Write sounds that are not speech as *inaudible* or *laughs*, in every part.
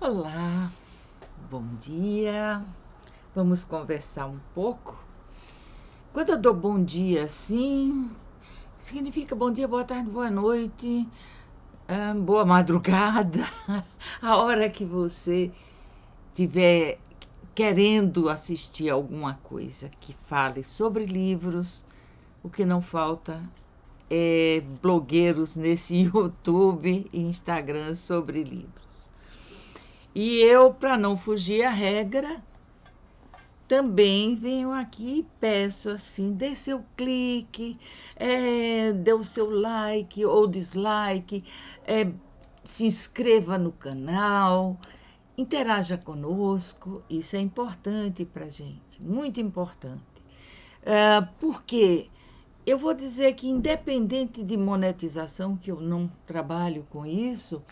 Olá, bom dia. Vamos conversar um pouco? Quando eu dou bom dia assim, significa bom dia, boa tarde, boa noite, ah, boa madrugada, *laughs* a hora que você tiver querendo assistir alguma coisa que fale sobre livros, o que não falta é blogueiros nesse *laughs* YouTube e Instagram sobre livros. E eu, para não fugir à regra, também venho aqui e peço assim: dê seu clique, é, dê o seu like ou dislike, é, se inscreva no canal, interaja conosco. Isso é importante para gente, muito importante. É, porque eu vou dizer que, independente de monetização, que eu não trabalho com isso,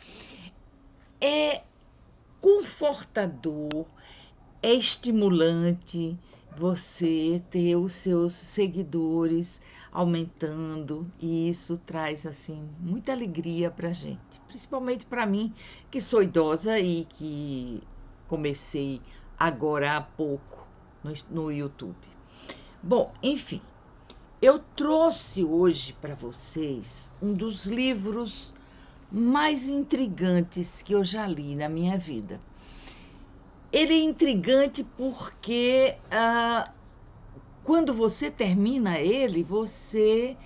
é confortador, é estimulante você ter os seus seguidores aumentando e isso traz assim muita alegria para gente, principalmente para mim que sou idosa e que comecei agora há pouco no, no YouTube. Bom, enfim, eu trouxe hoje para vocês um dos livros mais intrigantes que eu já li na minha vida. Ele é intrigante porque ah, quando você termina ele, você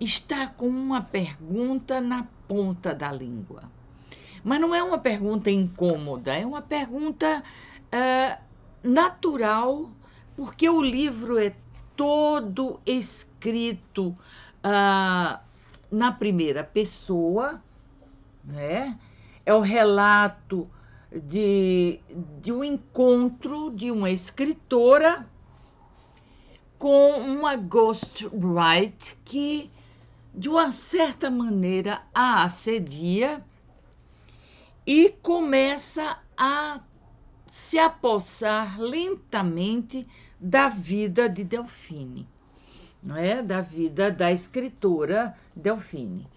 está com uma pergunta na ponta da língua. Mas não é uma pergunta incômoda, é uma pergunta ah, natural, porque o livro é todo escrito ah, na primeira pessoa né? É o relato de, de um encontro de uma escritora com uma ghostwriter que, de uma certa maneira, a assedia e começa a se apossar lentamente da vida de Delfine, não é? Da vida da escritora Delfine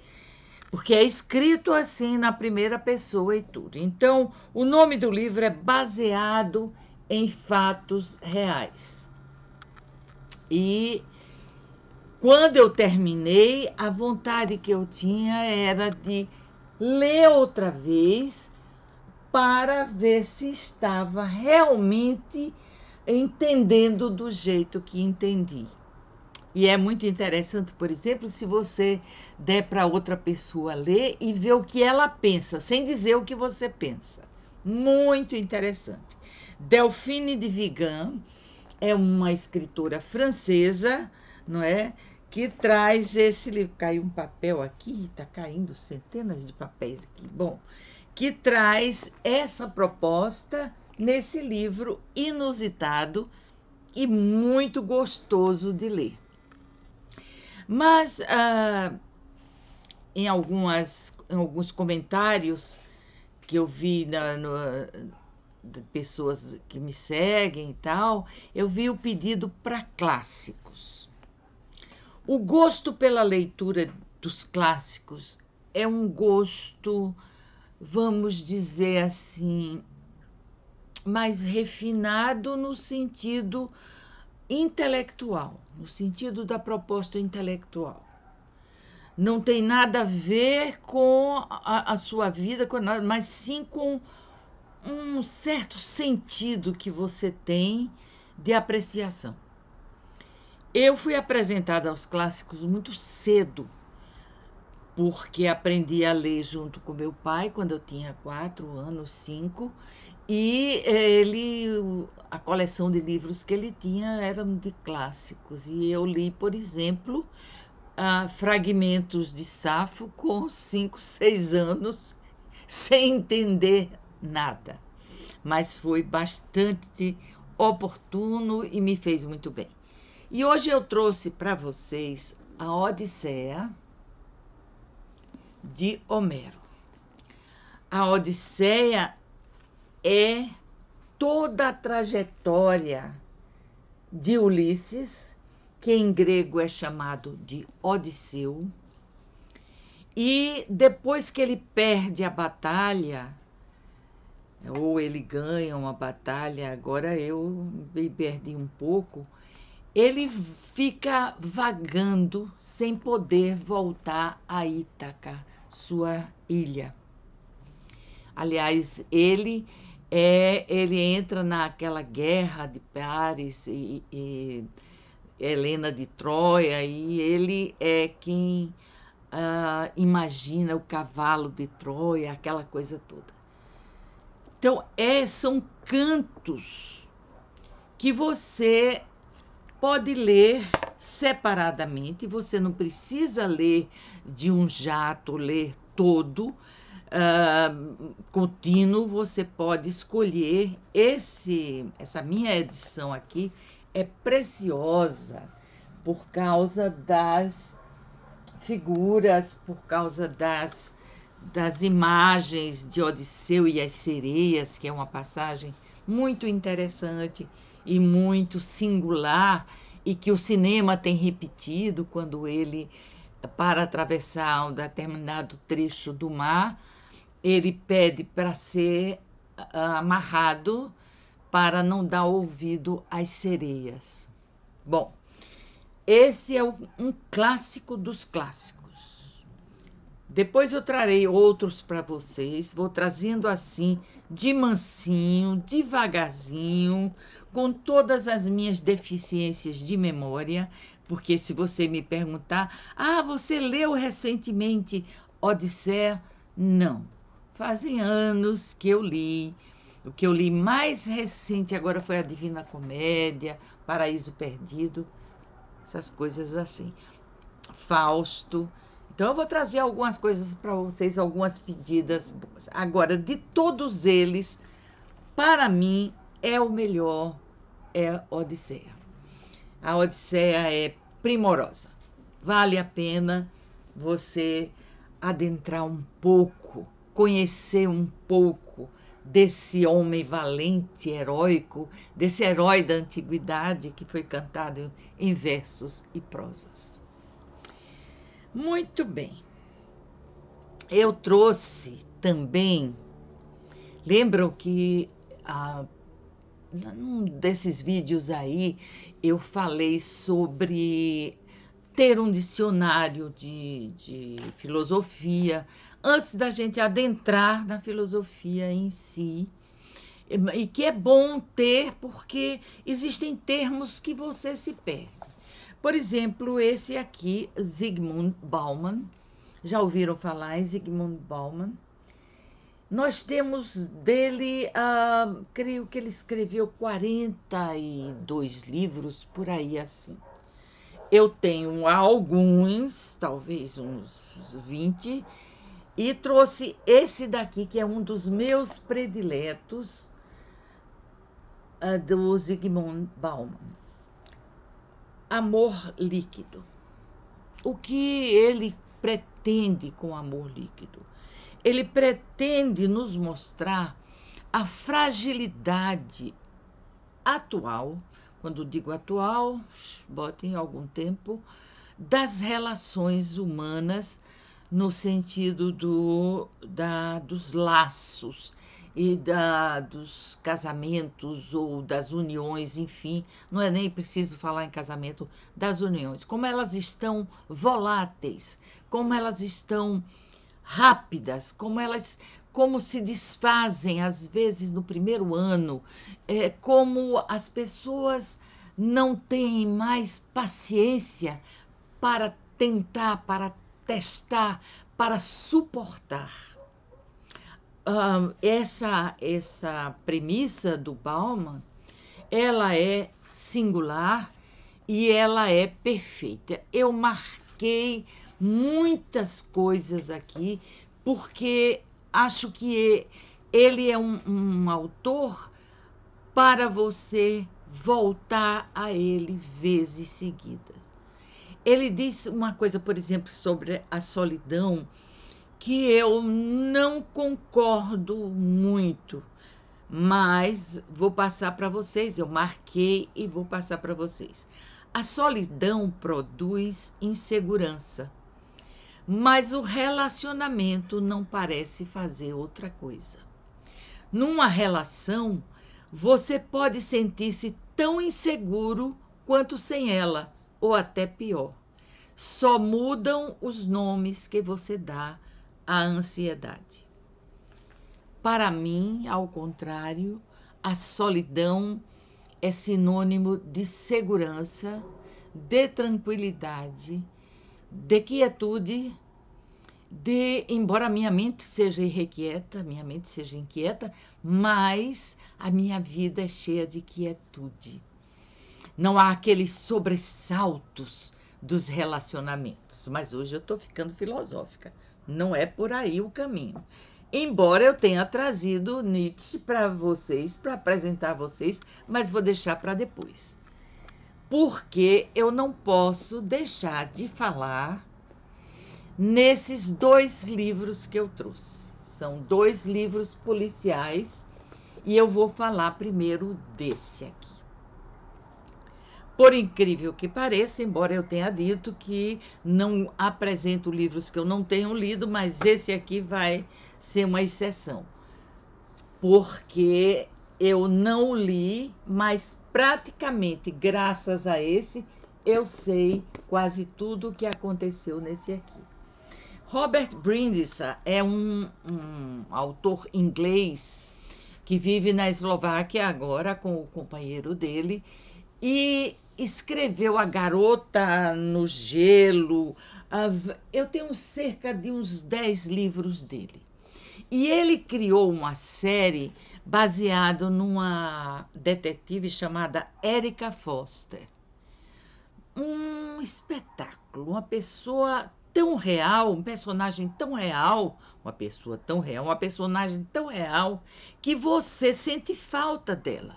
porque é escrito assim na primeira pessoa e tudo. Então, o nome do livro é baseado em fatos reais. E quando eu terminei, a vontade que eu tinha era de ler outra vez para ver se estava realmente entendendo do jeito que entendi. E é muito interessante, por exemplo, se você der para outra pessoa ler e ver o que ela pensa, sem dizer o que você pensa. Muito interessante. Delphine de Vigan é uma escritora francesa, não é? Que traz esse livro. Caiu um papel aqui, está caindo centenas de papéis aqui. Bom, que traz essa proposta nesse livro inusitado e muito gostoso de ler. Mas uh, em, algumas, em alguns comentários que eu vi na, no, de pessoas que me seguem e tal, eu vi o pedido para clássicos. O gosto pela leitura dos clássicos é um gosto, vamos dizer assim, mais refinado no sentido intelectual, no sentido da proposta intelectual. Não tem nada a ver com a, a sua vida, nada, mas sim com um certo sentido que você tem de apreciação. Eu fui apresentada aos clássicos muito cedo porque aprendi a ler junto com meu pai quando eu tinha quatro anos, cinco, e eh, ele, a coleção de livros que ele tinha eram de clássicos, e eu li, por exemplo, ah, fragmentos de Safo com cinco, *laughs* seis anos, sem entender nada, mas foi bastante oportuno e me fez muito bem. E hoje eu trouxe para vocês a Odisseia, de Homero. A Odisseia é toda a trajetória de Ulisses, que em grego é chamado de Odisseu, e depois que ele perde a batalha, ou ele ganha uma batalha, agora eu me perdi um pouco, ele fica vagando sem poder voltar a Ítaca, sua ilha. Aliás, ele é, ele entra naquela guerra de Paris e, e Helena de Troia e ele é quem uh, imagina o cavalo de Troia, aquela coisa toda. Então, é, são cantos que você pode ler separadamente, você não precisa ler de um jato, ler todo. Uh, contínuo, você pode escolher esse essa minha edição aqui é preciosa por causa das figuras, por causa das das imagens de Odisseu e as sereias, que é uma passagem muito interessante e muito singular e que o cinema tem repetido quando ele, para atravessar um determinado trecho do mar, ele pede para ser ah, amarrado para não dar ouvido às sereias. Bom, esse é um clássico dos clássicos. Depois eu trarei outros para vocês, vou trazendo assim, de mansinho, devagarzinho, com todas as minhas deficiências de memória, porque se você me perguntar, ah, você leu recentemente Odisseia? Não. Fazem anos que eu li. O que eu li mais recente agora foi A Divina Comédia, Paraíso Perdido, essas coisas assim. Fausto. Então eu vou trazer algumas coisas para vocês, algumas pedidas. Boas. Agora, de todos eles, para mim é o melhor é a Odisseia. A Odisseia é primorosa. Vale a pena você adentrar um pouco, conhecer um pouco desse homem valente, heróico, desse herói da antiguidade que foi cantado em versos e prosas. Muito bem. Eu trouxe também. Lembram que ah, num desses vídeos aí eu falei sobre ter um dicionário de, de filosofia antes da gente adentrar na filosofia em si e que é bom ter porque existem termos que você se perde. Por exemplo, esse aqui, Zygmunt Bauman. Já ouviram falar em Zygmunt Bauman? Nós temos dele, uh, creio que ele escreveu 42 livros, por aí assim. Eu tenho alguns, talvez uns 20, e trouxe esse daqui, que é um dos meus prediletos, uh, do Zygmunt Bauman amor líquido. O que ele pretende com amor líquido? Ele pretende nos mostrar a fragilidade atual, quando digo atual, bote em algum tempo, das relações humanas no sentido do, da, dos laços e da, dos casamentos ou das uniões, enfim, não é nem preciso falar em casamento, das uniões, como elas estão voláteis, como elas estão rápidas, como elas como se desfazem às vezes no primeiro ano, é, como as pessoas não têm mais paciência para tentar, para testar, para suportar um, essa, essa premissa do Bauman, ela é singular e ela é perfeita. Eu marquei muitas coisas aqui porque acho que ele é um, um autor para você voltar a ele vezes seguidas. Ele diz uma coisa, por exemplo, sobre a solidão que eu não concordo muito, mas vou passar para vocês. Eu marquei e vou passar para vocês. A solidão produz insegurança, mas o relacionamento não parece fazer outra coisa. Numa relação, você pode sentir-se tão inseguro quanto sem ela, ou até pior. Só mudam os nomes que você dá a ansiedade. Para mim, ao contrário, a solidão é sinônimo de segurança, de tranquilidade, de quietude, de embora minha mente seja irrequieta, minha mente seja inquieta, mas a minha vida é cheia de quietude. Não há aqueles sobressaltos dos relacionamentos. Mas hoje eu estou ficando filosófica. Não é por aí o caminho. Embora eu tenha trazido Nietzsche para vocês, para apresentar a vocês, mas vou deixar para depois. Porque eu não posso deixar de falar nesses dois livros que eu trouxe. São dois livros policiais e eu vou falar primeiro desse aqui. Por incrível que pareça, embora eu tenha dito que não apresento livros que eu não tenho lido, mas esse aqui vai ser uma exceção. Porque eu não li, mas praticamente graças a esse, eu sei quase tudo o que aconteceu nesse aqui. Robert Brindisa é um, um autor inglês que vive na Eslováquia agora com o companheiro dele e escreveu A Garota no Gelo. Eu tenho cerca de uns 10 livros dele. E ele criou uma série baseado numa detetive chamada Erica Foster. Um espetáculo, uma pessoa tão real, um personagem tão real, uma pessoa tão real, uma personagem tão real que você sente falta dela.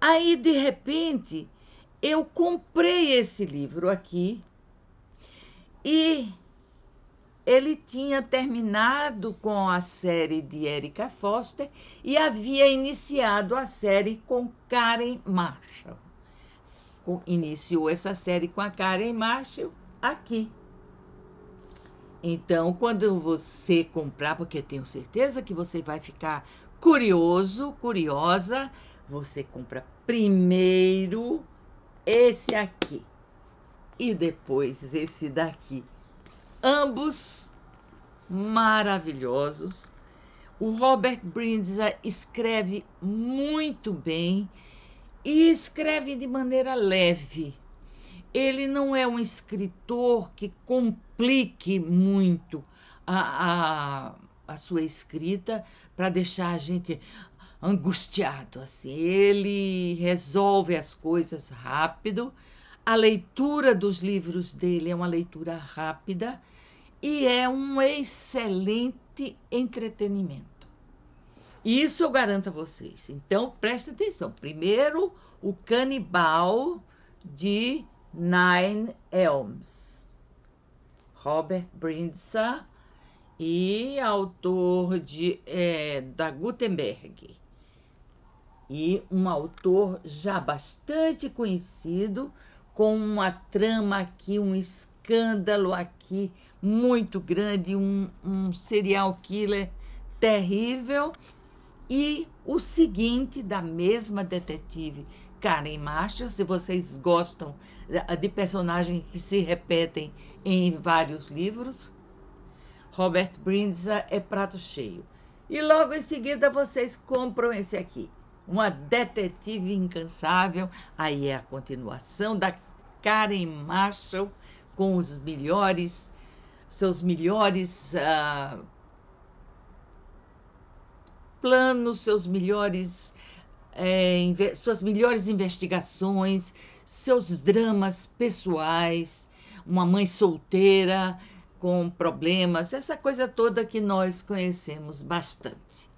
Aí de repente, eu comprei esse livro aqui e ele tinha terminado com a série de Erika Foster e havia iniciado a série com Karen Marshall. Iniciou essa série com a Karen Marshall aqui. Então, quando você comprar, porque tenho certeza que você vai ficar curioso, curiosa, você compra primeiro esse aqui e depois esse daqui. Ambos maravilhosos. O Robert Brindisa escreve muito bem e escreve de maneira leve. Ele não é um escritor que complique muito a, a, a sua escrita para deixar a gente, angustiado, assim. Ele resolve as coisas rápido. A leitura dos livros dele é uma leitura rápida e é um excelente entretenimento. Isso eu garanto a vocês. Então, preste atenção. Primeiro, o canibal de Nine Elms. Robert Brinsa e autor de, é, da Gutenberg e um autor já bastante conhecido, com uma trama aqui, um escândalo aqui muito grande, um, um serial killer terrível. E o seguinte, da mesma detetive Karen Marshall, se vocês gostam de personagens que se repetem em vários livros, Robert Brinza é prato cheio. E logo em seguida vocês compram esse aqui uma detetive incansável. Aí é a continuação da Karen Marshall com os melhores, seus melhores uh, planos, seus melhores, eh, suas melhores investigações, seus dramas pessoais, uma mãe solteira com problemas, essa coisa toda que nós conhecemos bastante.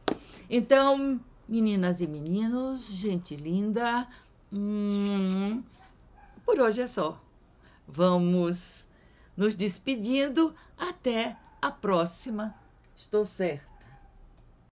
Então, meninas e meninos, gente linda. Hum, por hoje é só. Vamos nos despedindo até a próxima. Estou certa.